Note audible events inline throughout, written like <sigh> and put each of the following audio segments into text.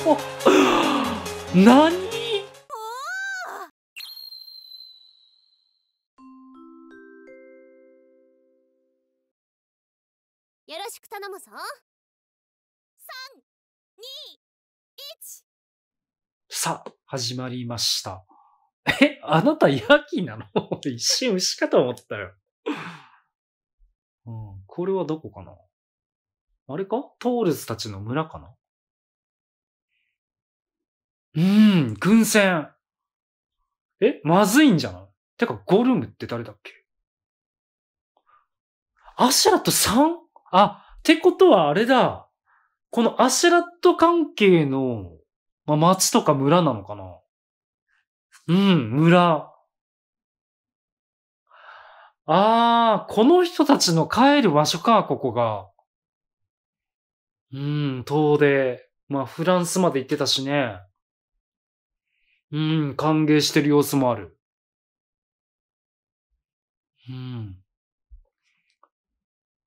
<laughs> 何よろしく頼むぞ321さあ始まりましたえあなたヤキなの <laughs> 一瞬牛かと思ったよ、うん、これはどこかなあれかトールズたちの村かなうん、軍船。え、まずいんじゃないてか、ゴルムって誰だっけアシュラット 3? あ、ってことはあれだ。このアシュラット関係の、まあ、町とか村なのかなうん、村。ああ、この人たちの帰る場所か、ここが。うん、遠出。まあ、フランスまで行ってたしね。うん、歓迎してる様子もある。うん。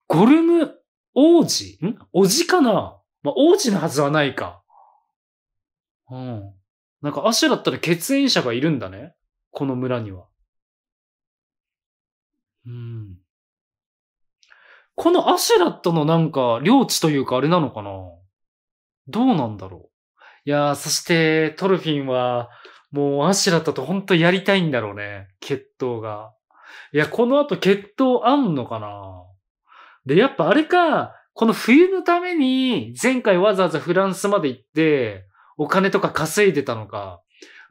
ゴルム王子んおじかなまあ、王子のはずはないか。うん。なんかアシュラったら血縁者がいるんだね。この村には。うん。このアシュラットのなんか領地というかあれなのかなどうなんだろういやー、そしてトルフィンはもうアシラだと本当やりたいんだろうね。決闘が。いや、この後決闘あんのかなで、やっぱあれか、この冬のために前回わざわざフランスまで行って、お金とか稼いでたのか。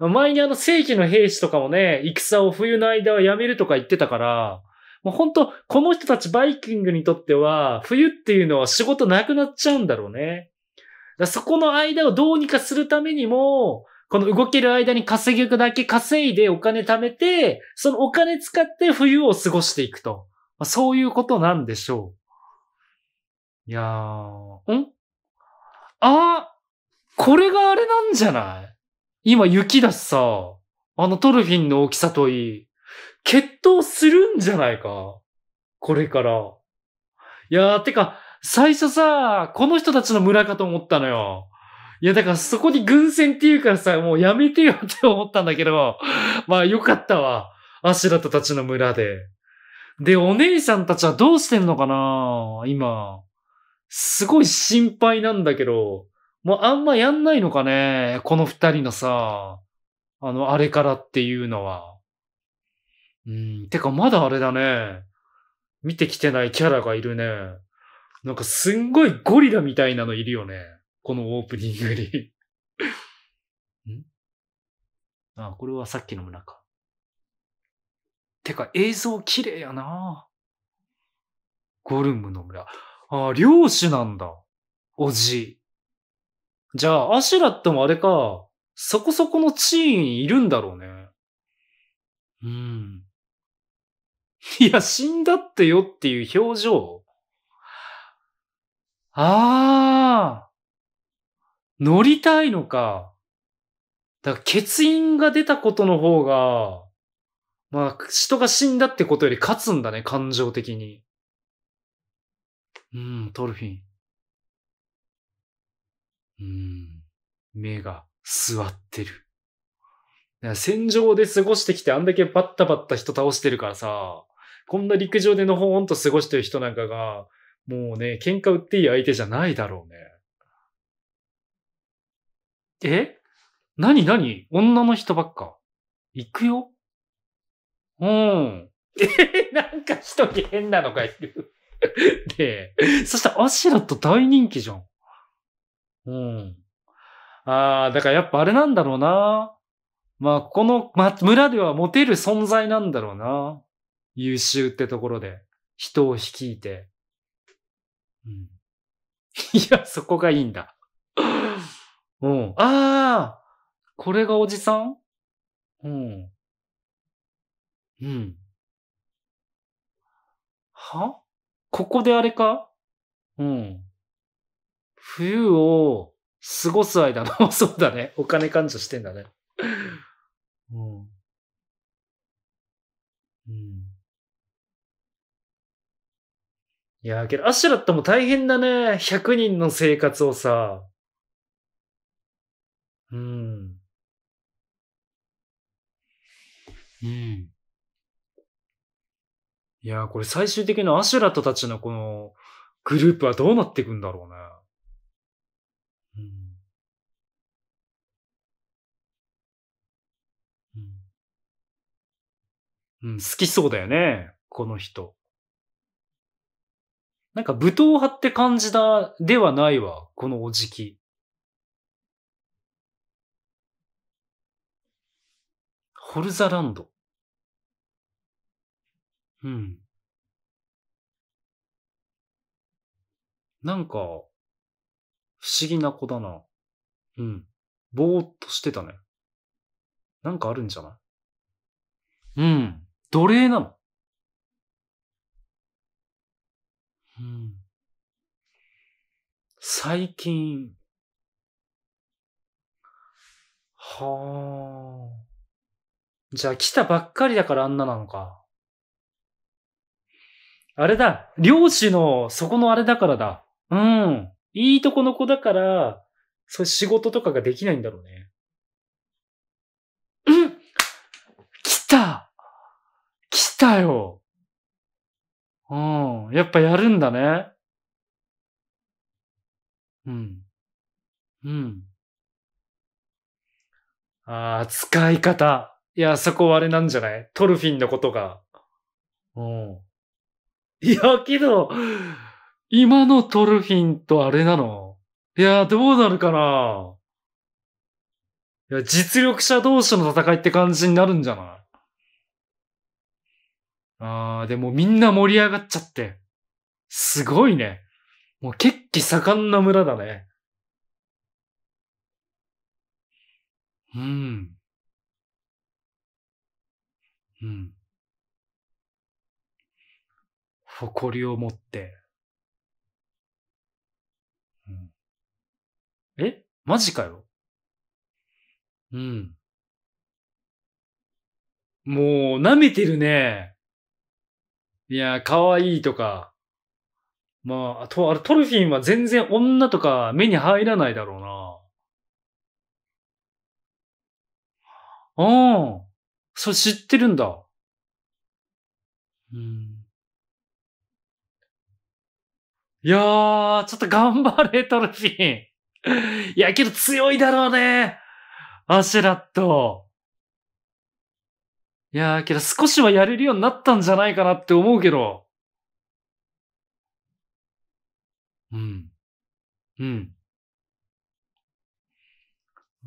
前にあの正規の兵士とかもね、戦を冬の間はやめるとか言ってたから、もう本当この人たちバイキングにとっては、冬っていうのは仕事なくなっちゃうんだろうね。そこの間をどうにかするためにも、この動ける間に稼ぐだけ稼いでお金貯めて、そのお金使って冬を過ごしていくと。まあ、そういうことなんでしょう。いやー、んあこれがあれなんじゃない今雪だしさ、あのトルフィンの大きさといい、決闘するんじゃないかこれから。いやー、てか、最初さ、この人たちの村かと思ったのよ。いや、だからそこに軍船っていうからさ、もうやめてよって思ったんだけど、<laughs> まあよかったわ。アシュラトたちの村で。で、お姉さんたちはどうしてんのかな今。すごい心配なんだけど、もうあんまやんないのかねこの二人のさ、あの、あれからっていうのは。うん、てかまだあれだね。見てきてないキャラがいるね。なんかすんごいゴリラみたいなのいるよね。このオープニングに <laughs> んああ、これはさっきの村か。てか、映像綺麗やなゴルムの村。ああ、漁師なんだ。おじ。じゃあ、アシュラってもあれか、そこそこの地位にいるんだろうね。うん。いや、死んだってよっていう表情。ああ。乗りたいのか。だから欠員が出たことの方が、まあ、人が死んだってことより勝つんだね、感情的に。うん、トルフィン。うん、目が座ってる。戦場で過ごしてきてあんだけバッタバッタ人倒してるからさ、こんな陸上でのほーんと過ごしてる人なんかが、もうね、喧嘩売っていい相手じゃないだろうね。え何何女の人ばっか。行くようん。え、<laughs> なんか一人変なのがいる。<laughs> で、そしたらアシュラと大人気じゃん。うん。ああ、だからやっぱあれなんだろうな。まあ、この、ま、村ではモテる存在なんだろうな。優秀ってところで。人を率いて。うん。いや、そこがいいんだ。うん。ああこれがおじさんうん。うん。はここであれかうん。冬を過ごす間の、そうだね。<laughs> お金感謝してんだね。うん。うん。いやけど、アシュラットも大変だね。100人の生活をさ。うん。うん。いやー、これ最終的なアシュラトたちのこのグループはどうなっていくんだろうね。うん。うん。うん、好きそうだよね。この人。なんか、武闘派って感じだ、ではないわ。このおじき。ホルザランド。うん。なんか、不思議な子だな。うん。ぼーっとしてたね。なんかあるんじゃないうん。奴隷なの。うん。最近、はあ。じゃあ来たばっかりだからあんななのか。あれだ。漁師の、そこのあれだからだ。うん。いいとこの子だから、そういう仕事とかができないんだろうね。うん、来た来たようん。やっぱやるんだね。うん。うん。ああ、使い方。いや、そこはあれなんじゃないトルフィンのことが。うん。いや、けど、今のトルフィンとあれなのいや、どうなるかないや、実力者同士の戦いって感じになるんじゃないあー、でもみんな盛り上がっちゃって。すごいね。もう血気盛んな村だね。うん。うん。誇りを持って。うん、えマジかよ。うん。もう、舐めてるね。いや、可愛いとか。まあ、あと、あれ、トルフィンは全然女とか目に入らないだろうな。うん。それ知ってるんだ。うん。いやー、ちょっと頑張れ、トルフィン。<laughs> いや、けど強いだろうね。アシェラット。いやー、けど少しはやれるようになったんじゃないかなって思うけど。うん。うん。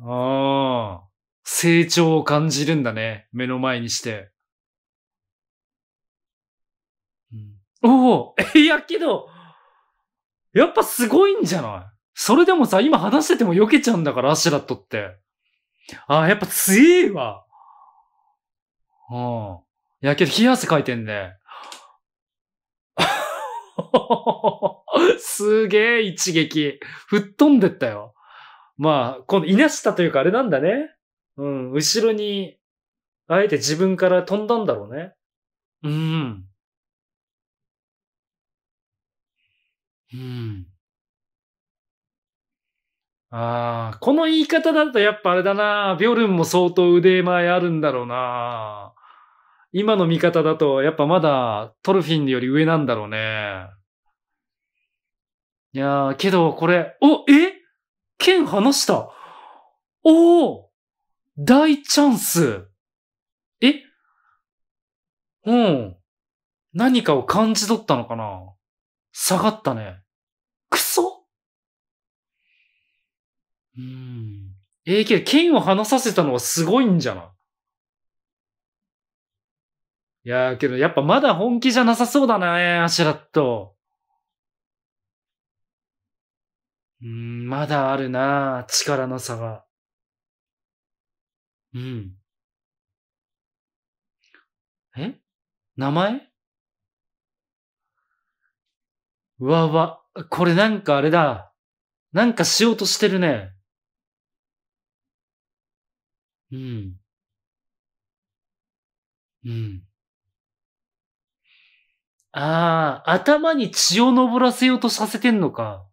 ああ。成長を感じるんだね。目の前にして。うん、おおいやけど、やっぱすごいんじゃないそれでもさ、今話してても避けちゃうんだから、アシュラットって。ああ、やっぱ強いわ。うん。いやけど、冷や汗かいてんね。<laughs> すげえ一撃。吹っ飛んでったよ。まあ、このいなしたというかあれなんだね。うん、後ろに、あえて自分から飛んだんだろうね。うん。うん。ああ、この言い方だとやっぱあれだな。ビョルンも相当腕前あるんだろうな。今の見方だとやっぱまだトルフィンより上なんだろうね。いやー、けどこれ、お、え剣離したおお大チャンスえうん。何かを感じ取ったのかな下がったね。クソうん。ええー、けど、剣を離させたのはすごいんじゃないいやーけど、やっぱまだ本気じゃなさそうだね、アシュラット。うん、まだあるな力の差が。うん。え名前うわわ、これなんかあれだ。なんかしようとしてるね。うん。うん。ああ、頭に血を昇らせようとさせてんのか。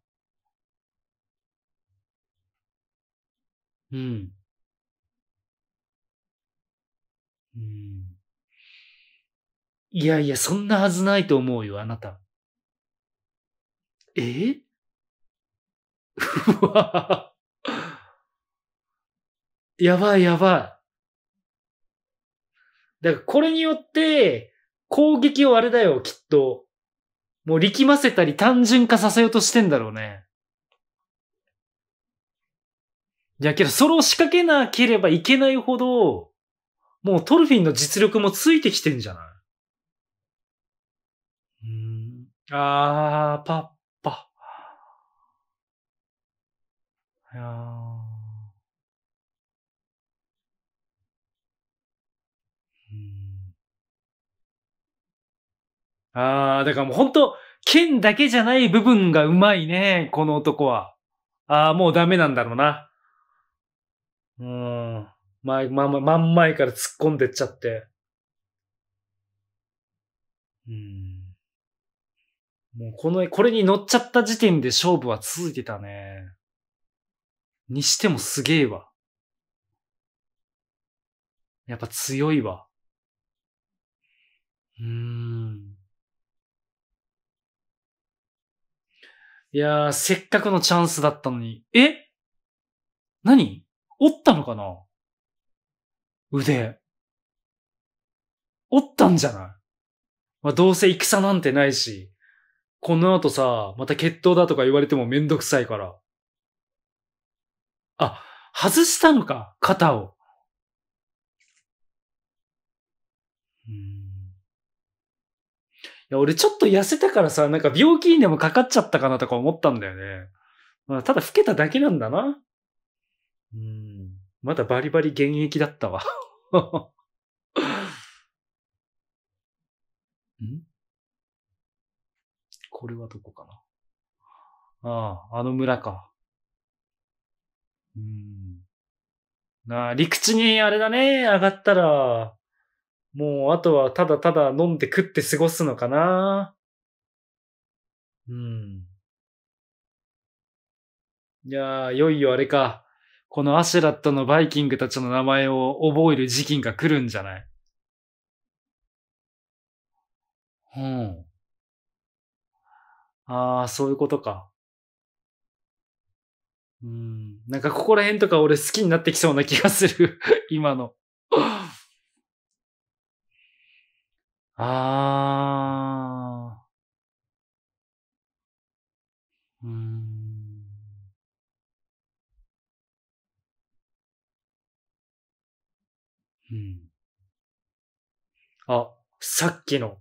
うん。うん。いやいや、そんなはずないと思うよ、あなた。え <laughs> うわやばいやばい。だからこれによって、攻撃をあれだよ、きっと。もう力ませたり単純化させようとしてんだろうね。いやけど、それを仕掛けなければいけないほど、もうトルフィンの実力もついてきてんじゃないうん。あー、パッパ。いやああ、だからもう本当剣だけじゃない部分がうまいね、この男は。ああ、もうダメなんだろうな。うん。前、ま、真ん前から突っ込んでっちゃって。うん。もうこの、これに乗っちゃった時点で勝負は続いてたね。にしてもすげえわ。やっぱ強いわ。うーん。いやー、せっかくのチャンスだったのに。え何おったのかな腕。折ったんじゃないまあ、どうせ戦なんてないし、この後さ、また決闘だとか言われてもめんどくさいから。あ、外したのか、肩を。いや、俺ちょっと痩せたからさ、なんか病気にでもかかっちゃったかなとか思ったんだよね。まあ、ただ老けただけなんだな。うんまだバリバリ現役だったわ <laughs> んこれはどこかなああ、あの村か。うん。なあ、陸地にあれだね、上がったら、もうあとはただただ飲んで食って過ごすのかな。うん。いやー、いよいよあれか。このアシュラットのバイキングたちの名前を覚える時期が来るんじゃないうん。ああ、そういうことか。うん。なんかここら辺とか俺好きになってきそうな気がする。<laughs> 今の。ああ。うん。あ、さっきの、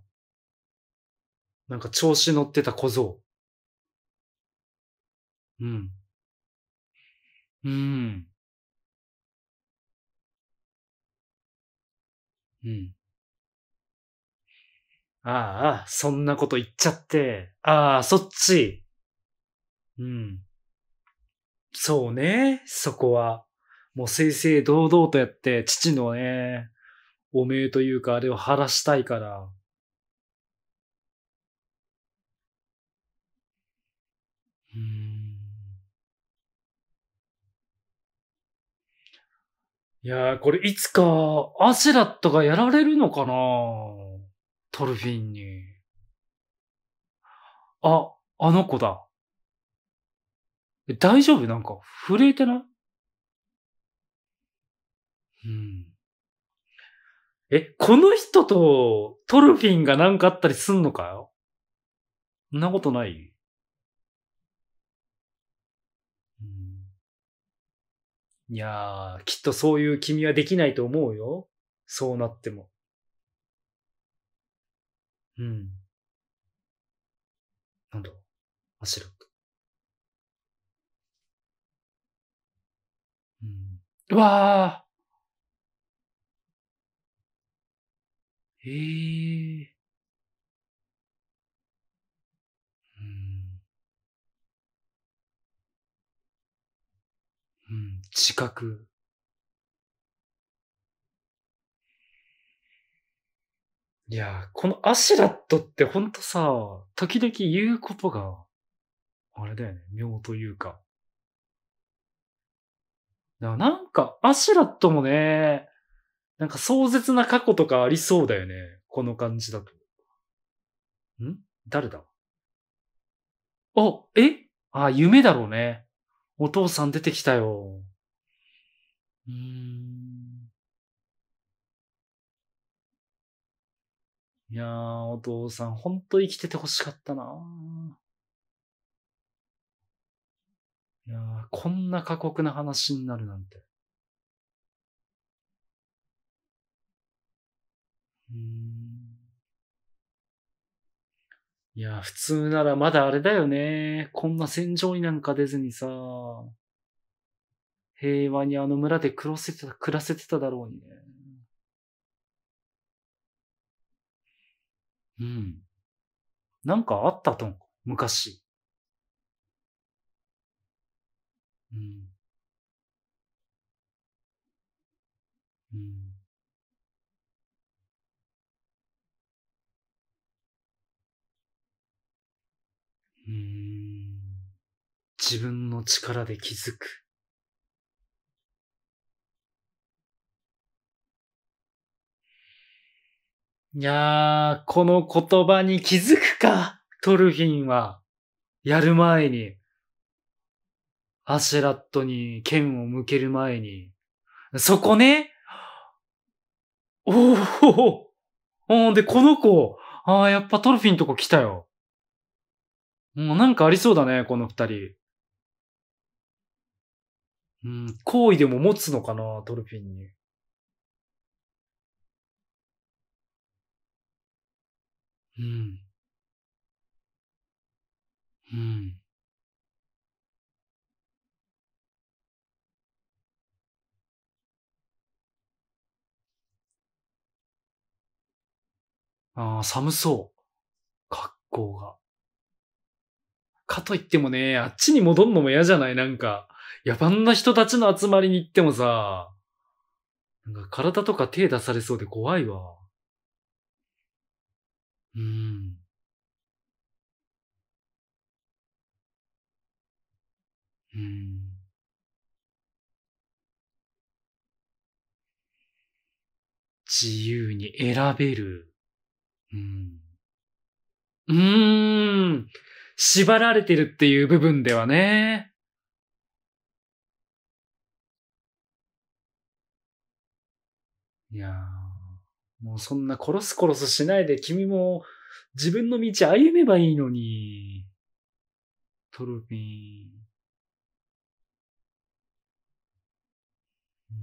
なんか調子乗ってた小僧。うん。うん。うん。ああ、そんなこと言っちゃって。ああ、そっち。うん。そうね、そこは。もう正々堂々とやって、父のね、汚名というか、あれを晴らしたいから。うんいやー、これいつか、アシュラットがやられるのかなトルフィンに。あ、あの子だ。大丈夫なんか、震えてないうん。え、この人とトルフィンがなんかあったりすんのかよそんなことないいやー、きっとそういう君はできないと思うよ。そうなっても。うん。なんだろう。ュラッうん。うわーへえ。うん。うん、自覚。いや、このアシュラットってほんとさ、時々言うことが、あれだよね、妙というか。ななんか、アシュラットもね、なんか壮絶な過去とかありそうだよね。この感じだと。ん誰だお、えあ、夢だろうね。お父さん出てきたよ。うん。いやー、お父さん、ほんと生きてて欲しかったなー。いやー、こんな過酷な話になるなんて。いや、普通ならまだあれだよね。こんな戦場になんか出ずにさ、平和にあの村で暮らせてた、暮らせてただろうにね。うん。なんかあったとう、昔。うん。うんうん。自分の力で気づく。いやー、この言葉に気づくか、トルフィンは。やる前に。アシェラットに剣を向ける前に。そこねおおで、この子、ああ、やっぱトルフィンとこ来たよ。もうなんかありそうだね、この二人。うん、好意でも持つのかな、ドルフィンに。うん。うん。ああ、寒そう。格好が。かといってもね、あっちに戻んのも嫌じゃないなんか、野蛮な人たちの集まりに行ってもさ、なんか体とか手出されそうで怖いわ。うん。うん。自由に選べる。うん。うーん。縛られてるっていう部分ではね。いやもうそんな殺す殺すしないで君も自分の道歩めばいいのに。トルフィン。うん、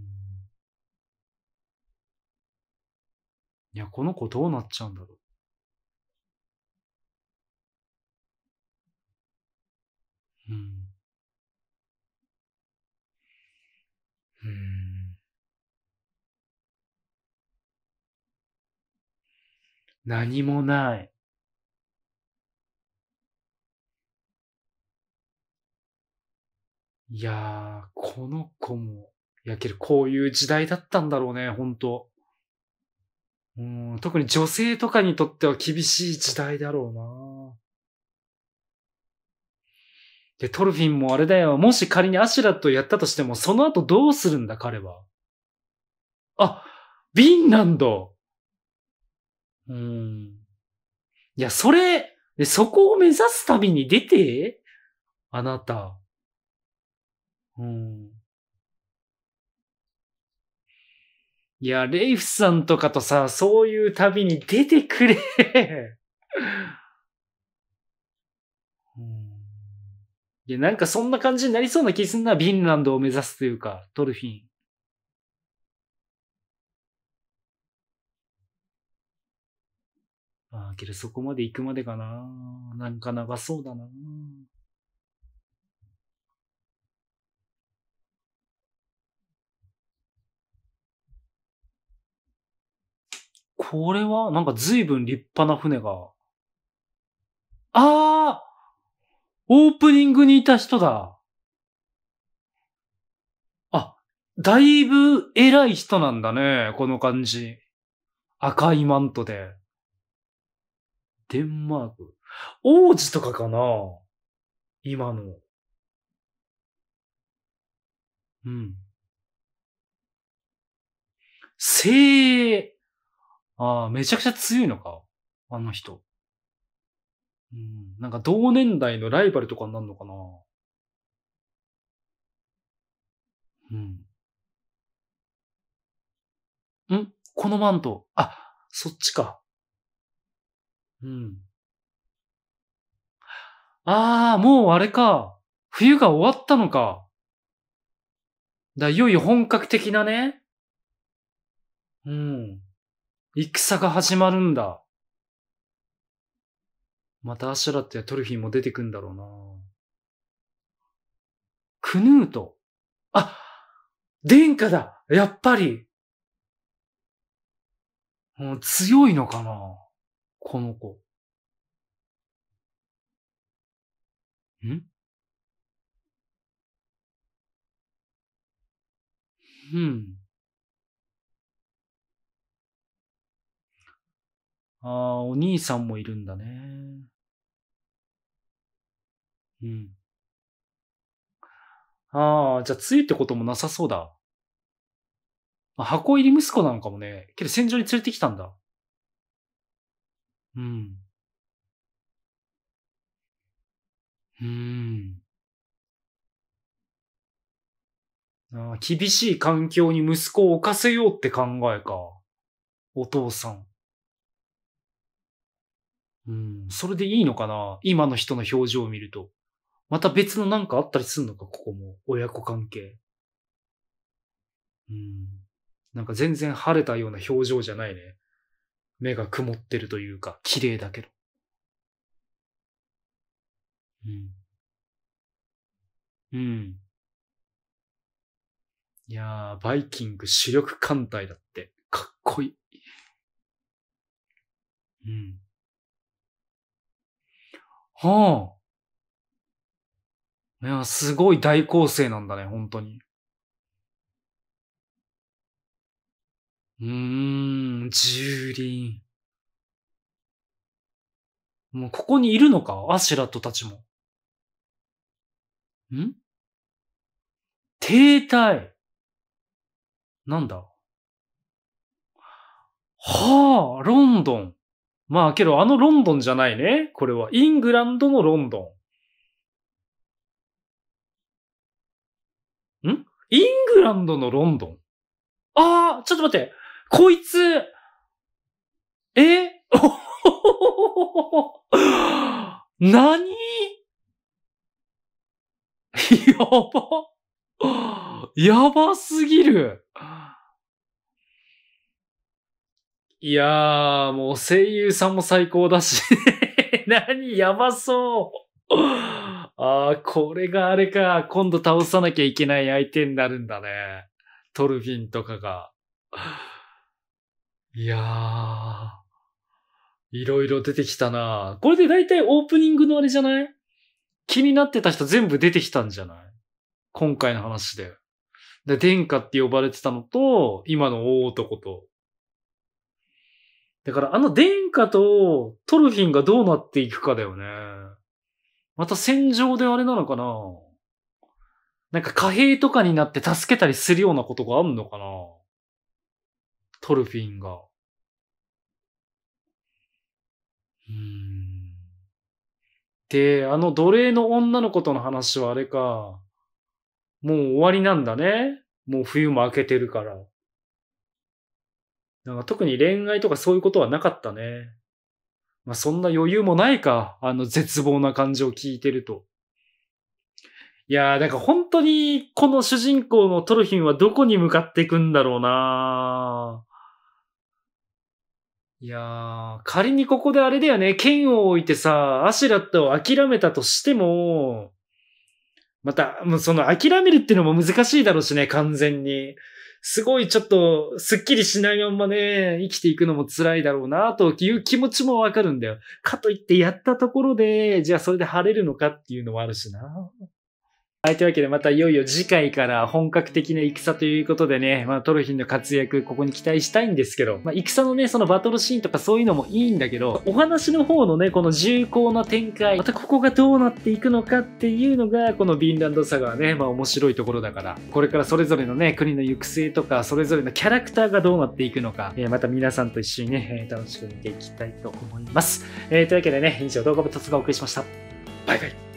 いや、この子どうなっちゃうんだろう。うん。うん。何もない。いやー、この子も、いやけどこういう時代だったんだろうね、本当うん、特に女性とかにとっては厳しい時代だろうな。で、トルフィンもあれだよ。もし仮にアシュラとやったとしても、その後どうするんだ、彼は。あ、ヴィンランド。うん。いや、それ、そこを目指すたびに出て、あなた。うん。いや、レイフさんとかとさ、そういう旅に出てくれいや、なんかそんな感じになりそうな気すんな、ビンランドを目指すというか、トルフィン。ああ、けどそこまで行くまでかな。なんか長そうだな。これは、なんか随分立派な船が。ああオープニングにいた人だ。あ、だいぶ偉い人なんだね、この感じ。赤いマントで。デンマーク。王子とかかな今の。うん。精鋭。ああ、めちゃくちゃ強いのか。あの人。うん、なんか同年代のライバルとかになるのかなうん。んこのマント。あ、そっちか。うん。ああ、もうあれか。冬が終わったのか。だ、いよいよ本格的なね。うん。戦が始まるんだ。またアシュラットやトルフィーも出てくんだろうなクヌート。あ殿下だやっぱりもう強いのかなこの子。んうん。ああ、お兄さんもいるんだね。うん。ああ、じゃあ、ついってこともなさそうだ。あ、箱入り息子なのかもね。けど、戦場に連れてきたんだ。うん。うーん。ああ、厳しい環境に息子を置かせようって考えか。お父さん。うん、それでいいのかな今の人の表情を見ると。また別のなんかあったりすんのか、ここも。親子関係。うん。なんか全然晴れたような表情じゃないね。目が曇ってるというか、綺麗だけど。うん。うん。いやー、バイキング主力艦隊だって、かっこいい。うん。はあ。いや、すごい大構成なんだね、本当に。うーん、蹂躙。もうここにいるのかアシュラトたちも。ん停滞。なんだはあ、ロンドン。まあけどあのロンドンじゃないね。これは。イングランドのロンドン。んイングランドのロンドンああ、ちょっと待って。こいつ、え <laughs> 何やば。やばすぎる。いやー、もう声優さんも最高だし <laughs> 何やばそう。ああ、これがあれか。今度倒さなきゃいけない相手になるんだね。トルフィンとかが。いやー。いろいろ出てきたなこれで大体オープニングのあれじゃない気になってた人全部出てきたんじゃない今回の話で。で、殿下って呼ばれてたのと、今の大男と。だからあの殿下とトルフィンがどうなっていくかだよね。また戦場であれなのかななんか貨幣とかになって助けたりするようなことがあんのかなトルフィンが。うん。で、あの奴隷の女の子との話はあれか。もう終わりなんだね。もう冬も明けてるから。なんか特に恋愛とかそういうことはなかったね。まあ、そんな余裕もないか。あの絶望な感じを聞いてると。いやー、なんか本当にこの主人公のトルヒンはどこに向かっていくんだろうないやー、仮にここであれだよね、剣を置いてさ、アシュラットを諦めたとしても、また、もうその諦めるっていうのも難しいだろうしね、完全に。すごいちょっと、すっきりしないまんまね、生きていくのも辛いだろうな、という気持ちもわかるんだよ。かといってやったところで、じゃあそれで晴れるのかっていうのもあるしな。はい、というわけでまたいよいよ次回から本格的な戦ということでね、まあトルヒンの活躍、ここに期待したいんですけど、まあ戦のね、そのバトルシーンとかそういうのもいいんだけど、お話の方のね、この重厚な展開、またここがどうなっていくのかっていうのが、このビンランドサガはね、まあ面白いところだから、これからそれぞれのね、国の行く末とか、それぞれのキャラクターがどうなっていくのか、えー、また皆さんと一緒にね、楽しく見ていきたいと思います。えー、というわけでね、以上動画部突がお送りしました。バイバイ。